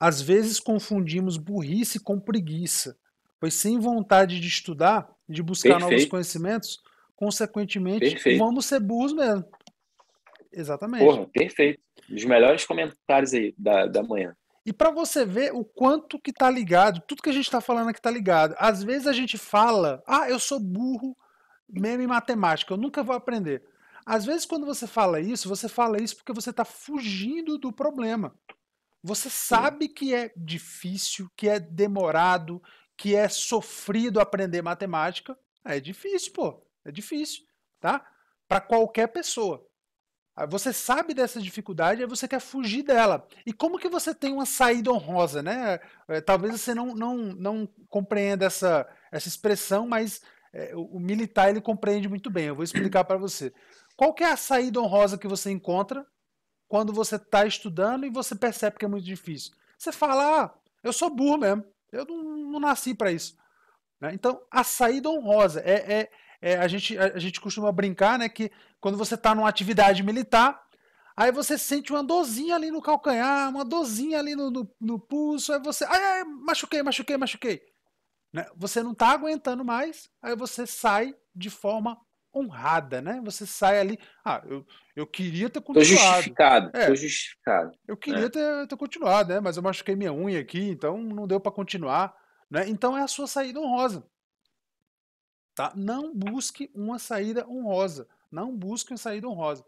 Às vezes confundimos burrice com preguiça, pois sem vontade de estudar, de buscar Perfeito. novos conhecimentos, consequentemente, perfeito. vamos ser burros mesmo. Exatamente. Porra, perfeito. Os melhores comentários aí da, da manhã. E para você ver o quanto que tá ligado, tudo que a gente tá falando aqui tá ligado. Às vezes a gente fala, ah, eu sou burro mesmo em matemática, eu nunca vou aprender. Às vezes quando você fala isso, você fala isso porque você tá fugindo do problema. Você sabe que é difícil, que é demorado, que é sofrido aprender matemática. É difícil, pô. É difícil, tá? Para qualquer pessoa. Ah, você sabe dessa dificuldade e você quer fugir dela. E como que você tem uma saída honrosa, né? É, talvez você não, não, não compreenda essa, essa expressão, mas é, o, o militar ele compreende muito bem. Eu vou explicar para você. Qual que é a saída honrosa que você encontra quando você está estudando e você percebe que é muito difícil. Você fala, ah, eu sou burro mesmo, eu não, não nasci para isso. Né? Então, a saída honrosa é, é, é, a, gente, a gente costuma brincar né, que quando você está numa atividade militar, aí você sente uma dorzinha ali no calcanhar, uma dorzinha ali no, no, no pulso, aí você, ai, ai, machuquei, machuquei, machuquei. Né? Você não está aguentando mais, aí você sai de forma honrada, né? Você sai ali. Ah, eu, eu queria ter continuado. Tô justificado, é, tô justificado. Eu né? queria né? ter, ter continuado, né? Mas eu machuquei minha unha aqui, então não deu para continuar. Né? Então é a sua saída honrosa. Tá? Não busque uma saída honrosa. Não busque uma saída honrosa.